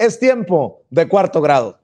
Es tiempo de cuarto grado.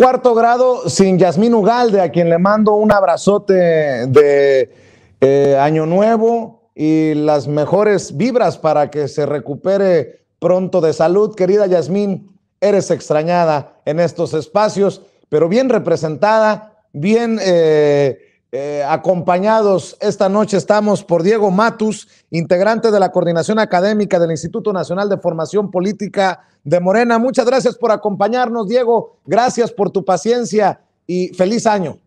cuarto grado sin Yasmín Ugalde, a quien le mando un abrazote de eh, Año Nuevo y las mejores vibras para que se recupere pronto de salud. Querida Yasmín, eres extrañada en estos espacios, pero bien representada, bien... Eh, eh, acompañados esta noche estamos por Diego Matus, integrante de la Coordinación Académica del Instituto Nacional de Formación Política de Morena. Muchas gracias por acompañarnos, Diego. Gracias por tu paciencia y feliz año.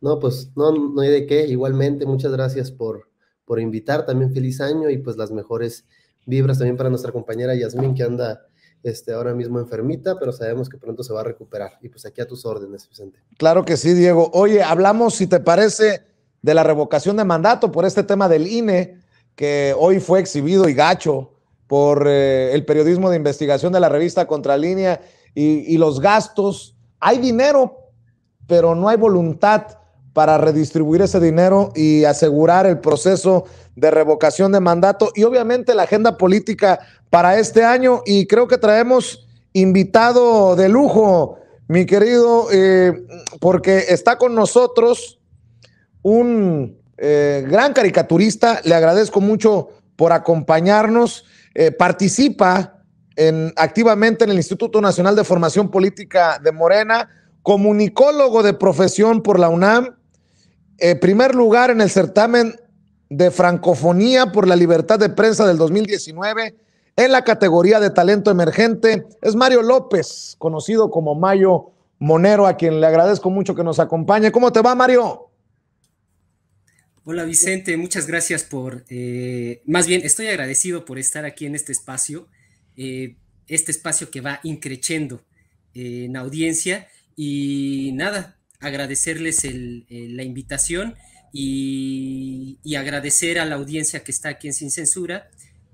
No, pues no, no hay de qué. Igualmente, muchas gracias por, por invitar. También feliz año y pues las mejores vibras también para nuestra compañera Yasmín que anda este, ahora mismo enfermita, pero sabemos que pronto se va a recuperar. Y pues aquí a tus órdenes, Vicente. Claro que sí, Diego. Oye, hablamos, si te parece, de la revocación de mandato por este tema del INE, que hoy fue exhibido y gacho por eh, el periodismo de investigación de la revista Contralínea y los gastos. Hay dinero, pero no hay voluntad para redistribuir ese dinero y asegurar el proceso de revocación de mandato y obviamente la agenda política para este año. Y creo que traemos invitado de lujo, mi querido, eh, porque está con nosotros un eh, gran caricaturista. Le agradezco mucho por acompañarnos. Eh, participa en, activamente en el Instituto Nacional de Formación Política de Morena, comunicólogo de profesión por la UNAM eh, primer lugar en el certamen de Francofonía por la Libertad de Prensa del 2019 en la categoría de talento emergente es Mario López, conocido como Mayo Monero, a quien le agradezco mucho que nos acompañe. ¿Cómo te va, Mario? Hola Vicente, muchas gracias por, eh, más bien estoy agradecido por estar aquí en este espacio, eh, este espacio que va increciendo en audiencia y nada, agradecerles eh, la invitación y, agradecer a la audiencia que está aquí en Sin Censura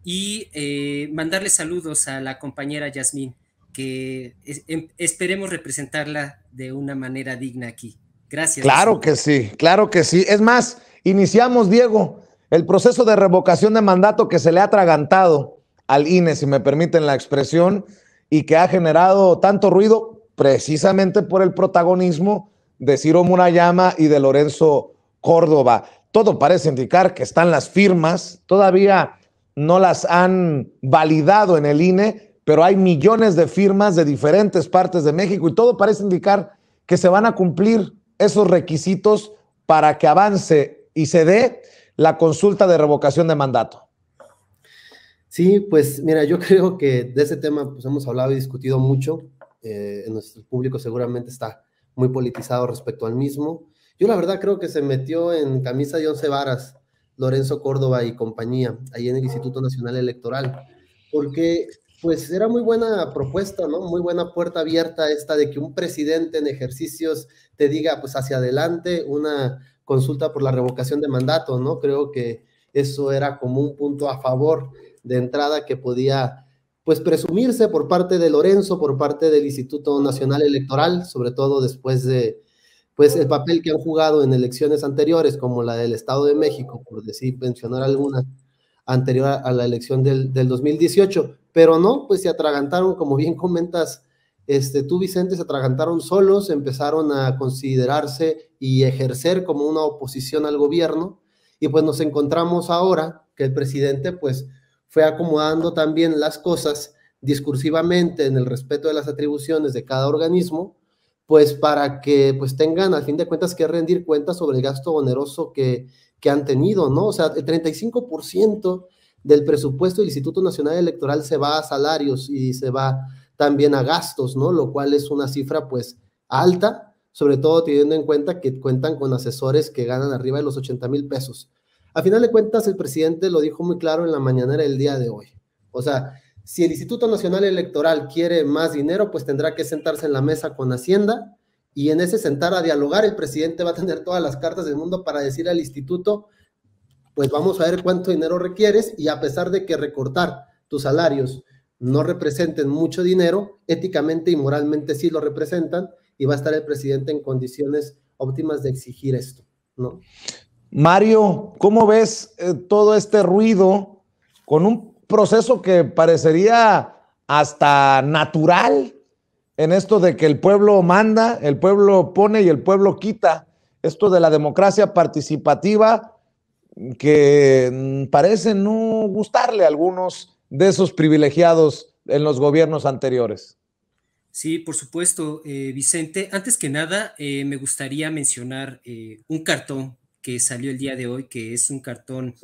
y eh, mandarle saludos a la compañera Yasmín, que em, esperemos representarla de una manera digna aquí. Gracias. Claro que sí, claro que sí. Es más, iniciamos, Diego, el proceso de revocación de mandato que se le ha atragantado al INE, si me permiten la expresión, y que ha generado tanto ruido precisamente por el protagonismo de Ciro Murayama y de Lorenzo Córdoba. Todo parece indicar que están las firmas, todavía no las han validado en el INE, pero hay millones de firmas de diferentes partes de México y todo parece indicar que se van a cumplir esos requisitos para que avance y se dé la consulta de revocación de mandato. Sí, pues mira, yo creo que de ese tema pues, hemos hablado y discutido mucho. Eh, en nuestro público seguramente está muy politizado respecto al mismo. Yo la verdad creo que se metió en camisa de once varas Lorenzo Córdoba y compañía, ahí en el Instituto Nacional Electoral, porque pues era muy buena propuesta, ¿no? Muy buena puerta abierta esta de que un presidente en ejercicios te diga pues hacia adelante una consulta por la revocación de mandato, ¿no? Creo que eso era como un punto a favor de entrada que podía pues presumirse por parte de Lorenzo, por parte del Instituto Nacional Electoral, sobre todo después de pues el papel que han jugado en elecciones anteriores, como la del Estado de México, por decir, mencionar alguna, anterior a, la elección del, del 2018, pero no, pues se atragantaron, como bien comentas, este, tú, Vicente, se atragantaron solos, empezaron a considerarse y ejercer como una oposición al gobierno. Y pues nos encontramos ahora que el presidente, pues fue acomodando también las cosas discursivamente en el respeto de las atribuciones de cada organismo, pues para que pues tengan al fin de cuentas que rendir cuentas sobre el gasto oneroso que, que han tenido, ¿no? O sea, el 35% del presupuesto del Instituto Nacional Electoral se va a salarios y se va también a gastos, ¿no? Lo cual es una cifra pues alta, sobre todo teniendo en cuenta que cuentan con asesores que ganan arriba de los 80 mil pesos. A final de cuentas, el presidente lo dijo muy claro en la mañanera del día de hoy. O sea, si el Instituto Nacional Electoral quiere más dinero, pues tendrá que sentarse en la mesa con Hacienda y en ese sentar a dialogar, el presidente va a tener todas las cartas del mundo para decir al instituto, pues vamos a ver cuánto dinero requieres y a pesar de que recortar tus salarios no representen mucho dinero, éticamente y moralmente sí lo representan y va a estar el presidente en condiciones óptimas de exigir esto, ¿no? Mario, ¿cómo ves eh, todo este ruido con un proceso que parecería hasta natural en esto de que el pueblo manda, el pueblo pone y el pueblo quita? Esto de la democracia participativa que mm, parece no gustarle a algunos de esos privilegiados en los gobiernos anteriores. Sí, por supuesto, eh, Vicente. Antes que nada, eh, me gustaría mencionar un cartón que salió el día de hoy, que es un cartón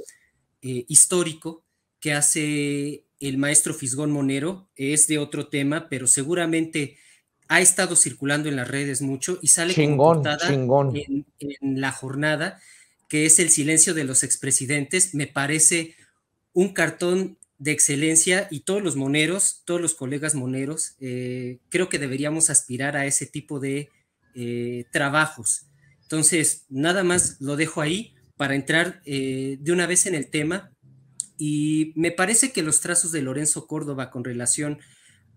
eh, histórico que hace el maestro Fisgón Monero, es de otro tema, pero seguramente ha estado circulando en las redes mucho y sale chingón, En, la jornada, que es El silencio de los expresidentes. Me parece un cartón de excelencia y todos los moneros, todos los colegas moneros, eh, creo que deberíamos aspirar a ese tipo de eh, trabajos entonces, nada más lo dejo ahí para entrar eh, de una vez en el tema. Y me parece que los trazos de Lorenzo Córdoba con relación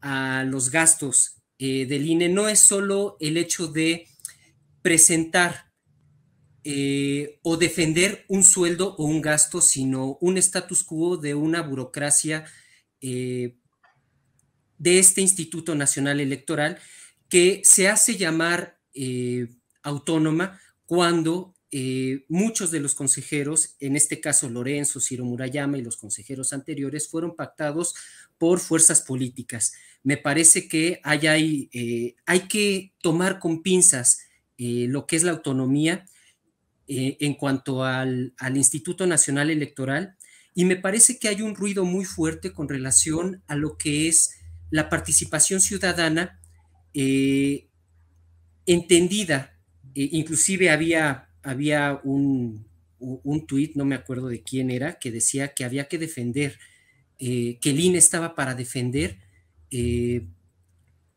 a los gastos eh, del INE no es solo el hecho de presentar eh, o defender un sueldo o un gasto, sino un status quo de una burocracia de este Instituto Nacional Electoral que se hace llamar autónoma, cuando eh, muchos de los consejeros, en este caso Lorenzo, Ciro Murayama y los consejeros anteriores, fueron pactados por fuerzas políticas. Me parece que hay, eh, hay que tomar con pinzas eh, lo que es la autonomía en cuanto al Instituto Nacional Electoral y me parece que hay un ruido muy fuerte con relación a lo que es la participación ciudadana entendida inclusive había, había un, un tuit, no me acuerdo de quién era, que decía que había que defender, eh, que el INE estaba para defender eh,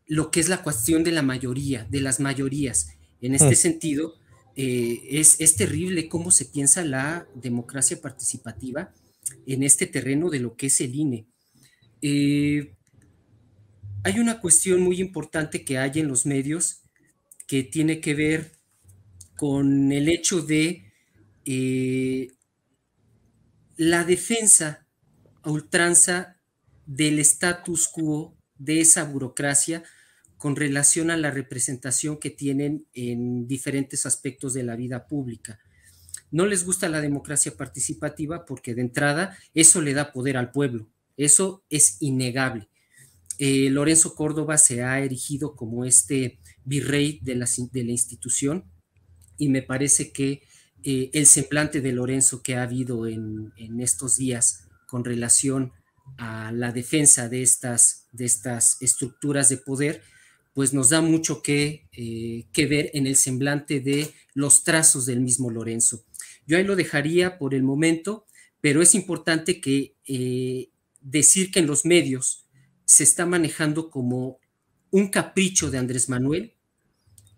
lo que es la cuestión de la mayoría, de las mayorías. En este mm. sentido, eh, es, es, terrible cómo se piensa la democracia participativa en este terreno de lo que es el INE. hay una cuestión muy importante que hay en los medios que tiene que ver con el hecho de eh, la defensa a ultranza del status quo de esa burocracia con relación a la representación que tienen en diferentes aspectos de la vida pública. No les gusta la democracia participativa porque de entrada eso le da poder al pueblo, eso es innegable. Eh, Lorenzo Córdoba se ha erigido como este virrey de la institución, y me parece que eh, el semblante de Lorenzo que ha habido en, estos días con relación a la defensa de estas, de estas estructuras de poder, pues nos da mucho eh, que, ver en el semblante de los trazos del mismo Lorenzo. Yo ahí lo dejaría por el momento, pero es importante que eh, decir que en los medios se está manejando como un capricho de Andrés Manuel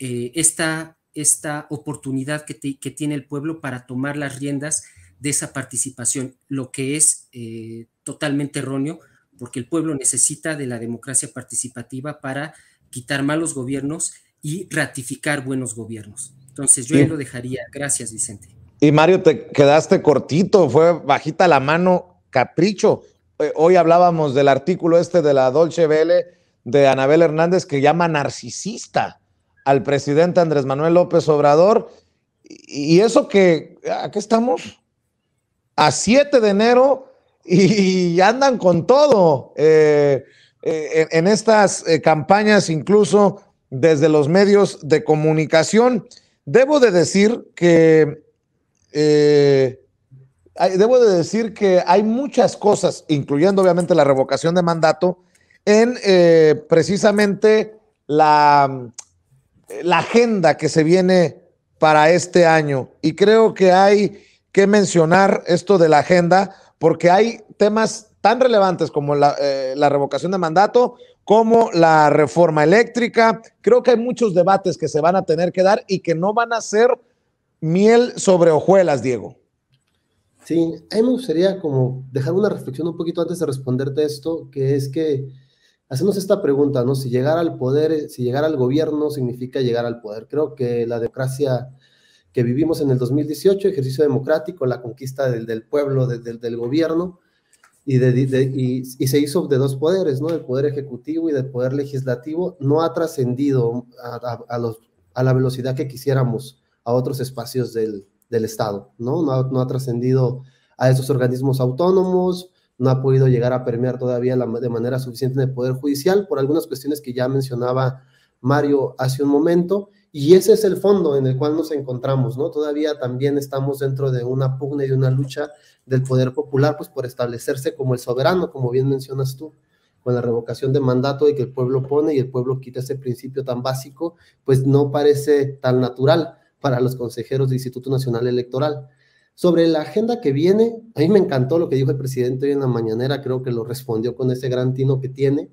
esta esta oportunidad que, tiene el pueblo para tomar las riendas de esa participación, lo que es eh, totalmente erróneo, porque el pueblo necesita de la democracia participativa para quitar malos gobiernos y ratificar buenos gobiernos. Entonces yo ahí lo dejaría. Gracias, Vicente. Y Mario, te quedaste cortito, fue bajita la mano, capricho. Eh, hoy hablábamos del artículo este de la Dolce Vele de Anabel Hernández que llama narcisista al presidente Andrés Manuel López Obrador. Y eso que, aquí estamos? A 7 de enero y, andan con todo eh, eh, en, estas eh, campañas, incluso desde los medios de comunicación. Debo de decir que debo de decir que hay muchas cosas, incluyendo obviamente la revocación de mandato, en precisamente la la agenda que se viene para este año. Y creo que hay que mencionar esto de la agenda porque hay temas tan relevantes como eh, la, revocación de mandato, como la reforma eléctrica. Creo que hay muchos debates que se van a tener que dar y que no van a ser miel sobre hojuelas, Diego. Sí, a mí me gustaría como dejar una reflexión un poquito antes de responderte esto, que es que hacemos esta pregunta, ¿no? Si llegar al poder, si llegar al gobierno significa llegar al poder. Creo que la democracia que vivimos en el 2018, ejercicio democrático, la conquista del, pueblo, del, gobierno, y, y, se hizo de dos poderes, ¿no? Del poder ejecutivo y del poder legislativo, no ha trascendido a, la velocidad que quisiéramos a otros espacios del, Estado, ¿no? no ha trascendido a esos organismos autónomos, no ha podido llegar a permear todavía de manera suficiente en el Poder Judicial por algunas cuestiones que ya mencionaba Mario hace un momento. Y ese es el fondo en el cual nos encontramos, ¿no? Todavía también estamos dentro de una pugna y de una lucha del poder popular, pues por establecerse como el soberano, como bien mencionas tú, con la revocación de mandato y que el pueblo pone y el pueblo quita ese principio tan básico, pues no parece tan natural para los consejeros del Instituto Nacional Electoral. Sobre la agenda que viene, a mí me encantó lo que dijo el presidente hoy en la mañanera, creo que lo respondió con ese gran tino que tiene,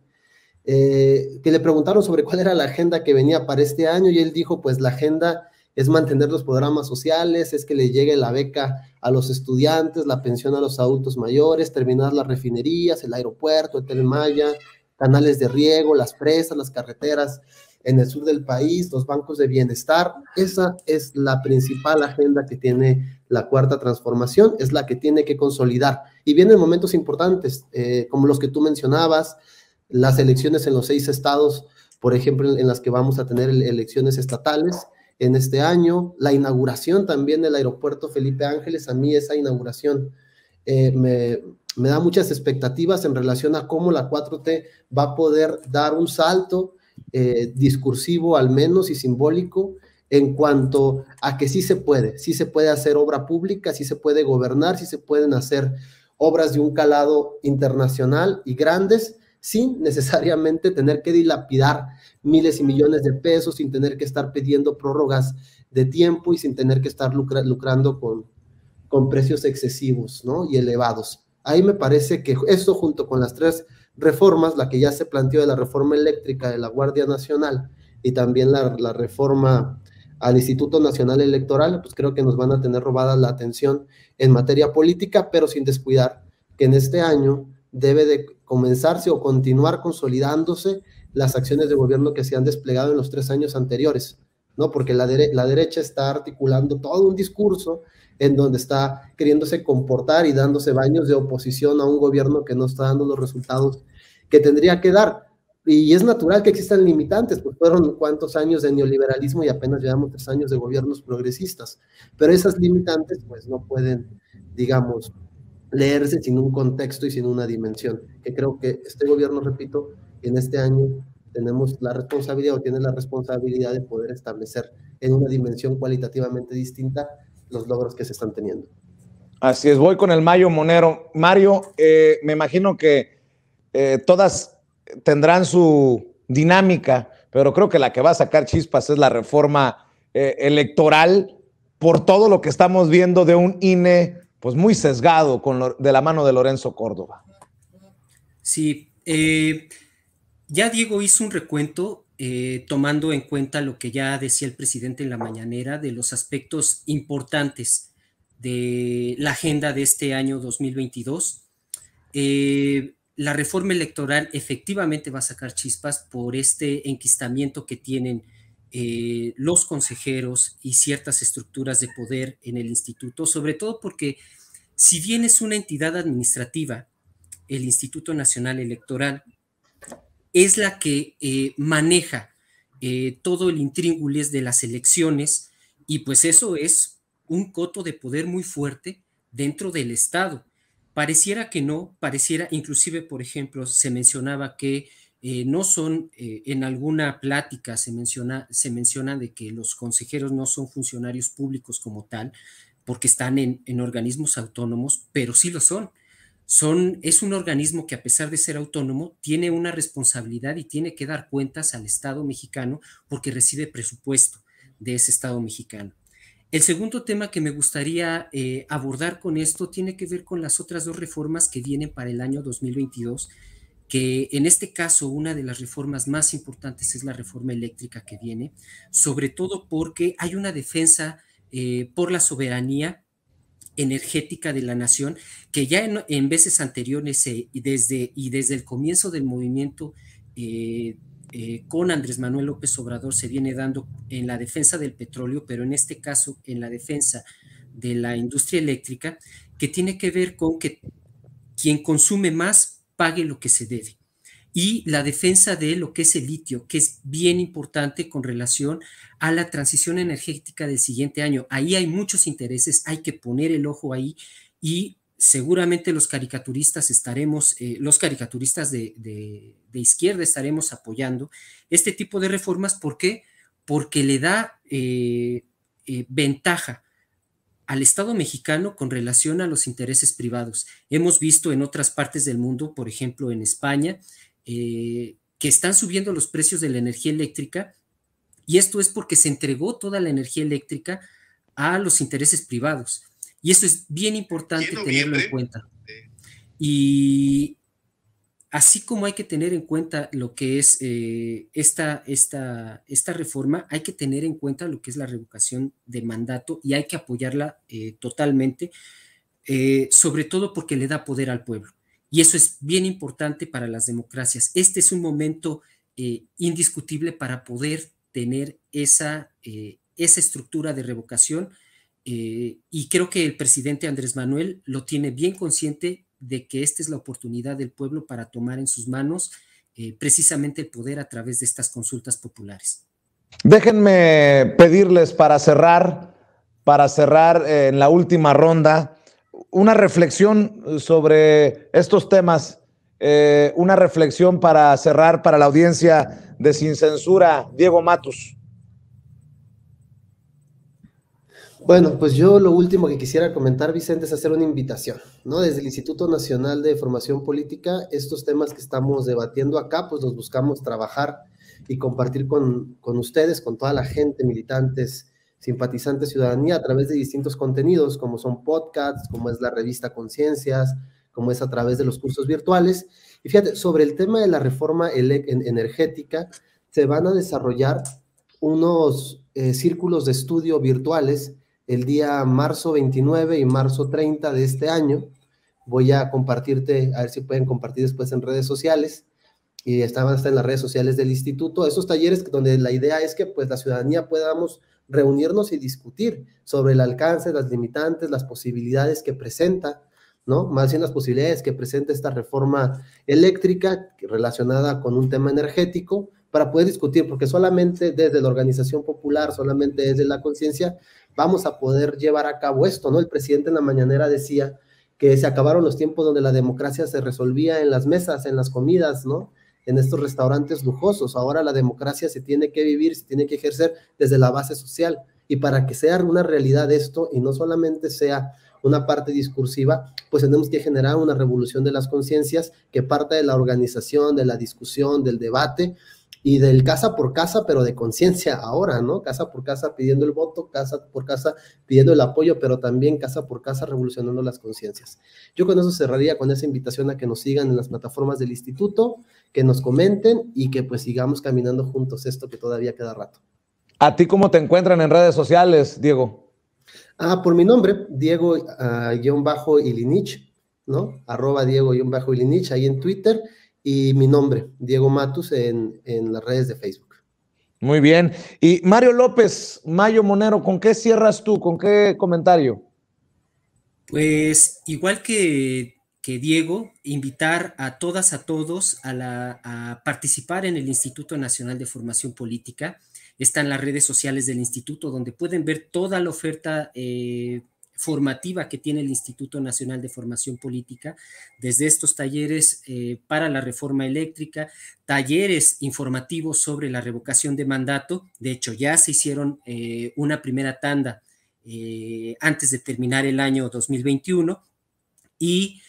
eh, que le preguntaron sobre cuál era la agenda que venía para este año y él dijo, pues la agenda es mantener los programas sociales, es que le llegue la beca a los estudiantes, la pensión a los adultos mayores, terminar las refinerías, el aeropuerto, el canales de riego, las presas, las carreteras en el sur del país, los bancos de bienestar. Esa es la principal agenda que tiene la cuarta transformación, es la que tiene que consolidar. Y vienen momentos importantes, eh, como los que tú mencionabas, las elecciones en los seis estados, por ejemplo, en las que vamos a tener elecciones estatales en este año, la inauguración también del aeropuerto Felipe Ángeles, a mí esa inauguración eh, me, me da muchas expectativas en relación a cómo la 4T va a poder dar un salto eh, discursivo al menos y simbólico en cuanto a que sí se puede, sí se puede hacer obra pública, sí se puede gobernar, sí se pueden hacer obras de un calado internacional y grandes sin necesariamente tener que dilapidar miles y millones de pesos, sin tener que estar pidiendo prórrogas de tiempo y sin tener que estar lucrando con, con precios excesivos ¿no? y elevados. Ahí me parece que eso junto con las tres reformas, la que ya se planteó de la reforma eléctrica de la Guardia Nacional y también la, reforma al Instituto Nacional Electoral, pues creo que nos van a tener robada la atención en materia política, pero sin descuidar que en este año debe de comenzarse o continuar consolidándose las acciones de gobierno que se han desplegado en los tres años anteriores, ¿no? Porque la, la derecha está articulando todo un discurso en donde está queriéndose comportar y dándose baños de oposición a un gobierno que no está dando los resultados que tendría que dar. Y es natural que existan limitantes, pues fueron cuantos años de neoliberalismo y apenas llevamos tres años de gobiernos progresistas. Pero esas limitantes, pues no pueden, digamos, leerse sin un contexto y sin una dimensión. Que creo que este gobierno, repito, en este año tenemos la responsabilidad o tiene la responsabilidad de poder establecer en una dimensión cualitativamente distinta los logros que se están teniendo. Así es, voy con el Mayo Monero. Mario, eh, me imagino que eh, todas tendrán su dinámica, pero creo que la que va a sacar chispas es la reforma eh, electoral por todo lo que estamos viendo de un INE pues muy sesgado con de la mano de Lorenzo Córdoba. Sí, eh, ya Diego hizo un recuento tomando en cuenta lo que ya decía el presidente en la mañanera de los aspectos importantes de la agenda de este año 2022. Eh, la reforma electoral efectivamente va a sacar chispas por este enquistamiento que tienen eh, los consejeros y ciertas estructuras de poder en el instituto, sobre todo porque si bien es una entidad administrativa, el Instituto Nacional Electoral es la que eh, maneja eh, todo el intríngulis de las elecciones y pues eso es un coto de poder muy fuerte dentro del Estado. Pareciera que no, pareciera, inclusive, por ejemplo, se mencionaba que eh, no son, eh, en alguna plática se menciona, se menciona de que los consejeros no son funcionarios públicos como tal, porque están en, en, organismos autónomos, pero sí lo son. son. Es un organismo que a pesar de ser autónomo, tiene una responsabilidad y tiene que dar cuentas al Estado mexicano porque recibe presupuesto de ese Estado mexicano. El segundo tema que me gustaría eh, abordar con esto tiene que ver con las otras dos reformas que vienen para el año 2022, que en este caso una de las reformas más importantes es la reforma eléctrica que viene, sobre todo porque hay una defensa eh, por la soberanía energética de la nación, que ya en, veces anteriores eh, y, desde, y desde el comienzo del movimiento eh, con Andrés Manuel López Obrador se viene dando en la defensa del petróleo, pero en este caso en la defensa de la industria eléctrica, que tiene que ver con que quien consume más pague lo que se debe. Y la defensa de lo que es el litio, que es bien importante con relación a la transición energética del siguiente año. Ahí hay muchos intereses, hay que poner el ojo ahí y seguramente los caricaturistas estaremos, eh, los caricaturistas de, izquierda estaremos apoyando este tipo de reformas. ¿Por Porque le da eh, eh, ventaja al Estado mexicano con relación a los intereses privados. Hemos visto en otras partes del mundo, por ejemplo en España, que están subiendo los precios de la energía eléctrica y esto es porque se entregó toda la energía eléctrica a los intereses privados. Y eso es bien importante tenerlo en cuenta. Y así como hay que tener en cuenta lo que es eh, esta, esta reforma, hay que tener en cuenta lo que es la revocación de mandato y hay que apoyarla eh, totalmente, eh, sobre todo porque le da poder al pueblo. Y eso es bien importante para las democracias. Este es un momento indiscutible para poder tener esa, esa estructura de revocación eh, y creo que el presidente Andrés Manuel lo tiene bien consciente de que esta es la oportunidad del pueblo para tomar en sus manos eh, precisamente el poder a través de estas consultas populares. Déjenme pedirles para cerrar, para cerrar eh, en la última ronda, una reflexión sobre estos temas, una reflexión para cerrar para la audiencia de Sin Censura, Diego Matos. Bueno, pues yo lo último que quisiera comentar, Vicente, es hacer una invitación, ¿no? Desde el Instituto Nacional de Formación Política, estos temas que estamos debatiendo acá, pues los buscamos trabajar y compartir con, ustedes, con toda la gente, militantes, simpatizantes, ciudadanía, a través de distintos contenidos, como son podcasts, como es la revista Conciencias, como es a través de los cursos virtuales. Y fíjate, sobre el tema de la reforma energética, se van a desarrollar unos eh, círculos de estudio virtuales el día marzo 29 y marzo 30 de este año. Voy a compartirte, a ver si pueden compartir después en redes sociales y estaban hasta en las redes sociales del instituto, esos talleres donde la idea es que pues la ciudadanía podamos reunirnos y discutir sobre el alcance, las limitantes, las posibilidades que presenta, ¿no? Más bien las posibilidades que presenta esta reforma eléctrica relacionada con un tema energético para poder discutir, porque solamente desde la organización popular, solamente desde la conciencia, vamos a poder llevar a cabo esto, ¿no? El presidente en la mañanera decía que se acabaron los tiempos donde la democracia se resolvía en las mesas, en las comidas, ¿no? En estos restaurantes lujosos. Ahora la democracia se tiene que vivir, se tiene que ejercer desde la base social. Y para que sea una realidad esto y no solamente sea una parte discursiva, pues tenemos que generar una revolución de las conciencias que parte de la organización, de la discusión, del debate y del casa por casa, pero de conciencia ahora, ¿no? Casa por casa pidiendo el voto, casa por casa pidiendo el apoyo, pero también casa por casa revolucionando las conciencias. Yo con eso cerraría con esa invitación a que nos sigan en las plataformas del instituto, que nos comenten y que pues sigamos caminando juntos esto que todavía queda rato. ¿A ti cómo te encuentran en redes sociales, Diego? Ah, por mi nombre, Diego-Ilinich, ah, ¿no? Arroba Diego-Ilinich, ahí en Twitter y mi nombre, Diego Matus, en, las redes de Facebook. Muy bien. Y Mario López, Mayo Monero, ¿con qué cierras tú? ¿Con qué comentario? Pues igual que, que Diego, invitar a todas, a todos a, la, participar en el Instituto Nacional de Formación Política. Está en las redes sociales del instituto donde pueden ver toda la oferta eh, formativa que tiene el Instituto Nacional de Formación Política, desde estos talleres eh, para la reforma eléctrica, talleres informativos sobre la revocación de mandato. De hecho, ya se hicieron eh, una primera tanda eh, antes de terminar el año 2021 y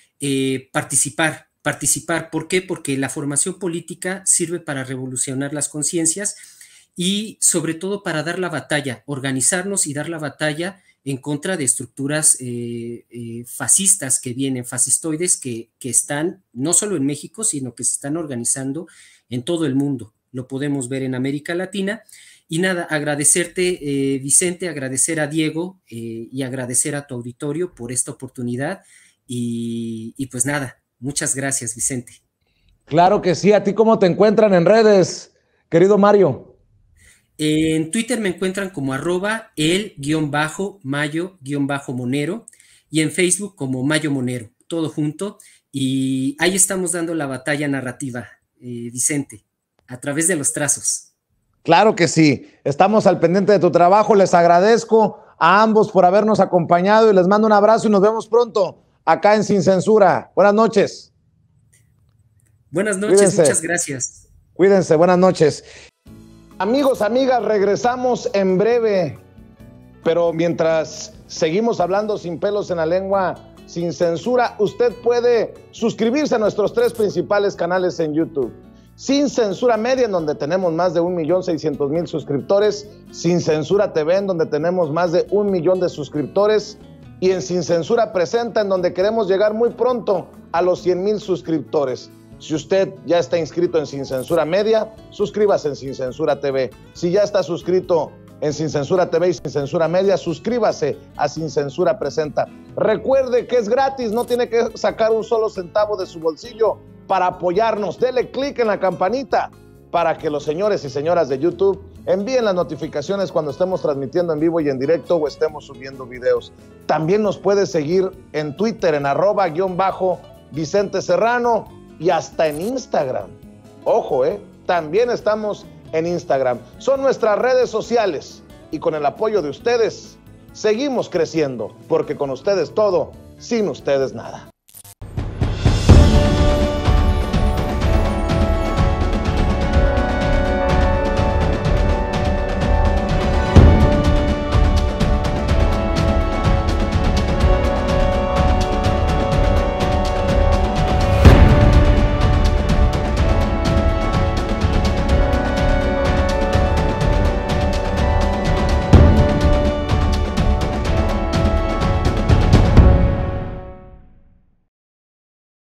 participar. Participar, ¿por qué? Porque la formación política sirve para revolucionar las conciencias y sobre todo para dar la batalla, organizarnos y dar la batalla en contra de estructuras eh, eh, fascistas que vienen, fascistoides que, están no solo en México, sino que se están organizando en todo el mundo. Lo podemos ver en América Latina. Y nada, agradecerte, eh, Vicente, agradecer a Diego y agradecer a tu auditorio por esta oportunidad. Y, y pues nada, muchas gracias, Vicente. Claro que sí, a ti cómo te encuentran en redes, querido Mario. En Twitter me encuentran como arroba el mayo monero y en Facebook como Mayo Monero, todo junto. Y ahí estamos dando la batalla narrativa, eh, Vicente, a través de los trazos. Claro que sí, estamos al pendiente de tu trabajo, les agradezco a ambos por habernos acompañado y les mando un abrazo y nos vemos pronto acá en Sin Censura. Buenas noches. Buenas noches, muchas gracias. Cuídense, buenas noches. Amigos, amigas, regresamos en breve. Pero mientras seguimos hablando sin pelos en la lengua, sin censura, usted puede suscribirse a nuestros tres principales canales en YouTube. Sin Censura Media, en donde tenemos más de 1.600.000 suscriptores. Sin Censura TV, en donde tenemos más de un millón de suscriptores. Y en Sin Censura Presenta, en donde queremos llegar muy pronto a los 100.000 suscriptores. Si usted ya está inscrito en Sin Censura Media, suscríbase en Sin Censura TV. Si ya está suscrito en Sin Censura TV y Sin Censura Media, suscríbase a Sin Censura Presenta. Recuerde que es gratis, no tiene que sacar un solo centavo de su bolsillo para apoyarnos. Dele clic en la campanita para que los señores y señoras de YouTube envíen las notificaciones cuando estemos transmitiendo en vivo y en directo o estemos subiendo videos. También nos puede seguir en Twitter en arroba guión bajo Vicente Serrano y hasta en Instagram. Ojo, ¿eh? También estamos en Instagram. Son nuestras redes sociales y con el apoyo de ustedes seguimos creciendo, porque con ustedes todo, sin ustedes nada.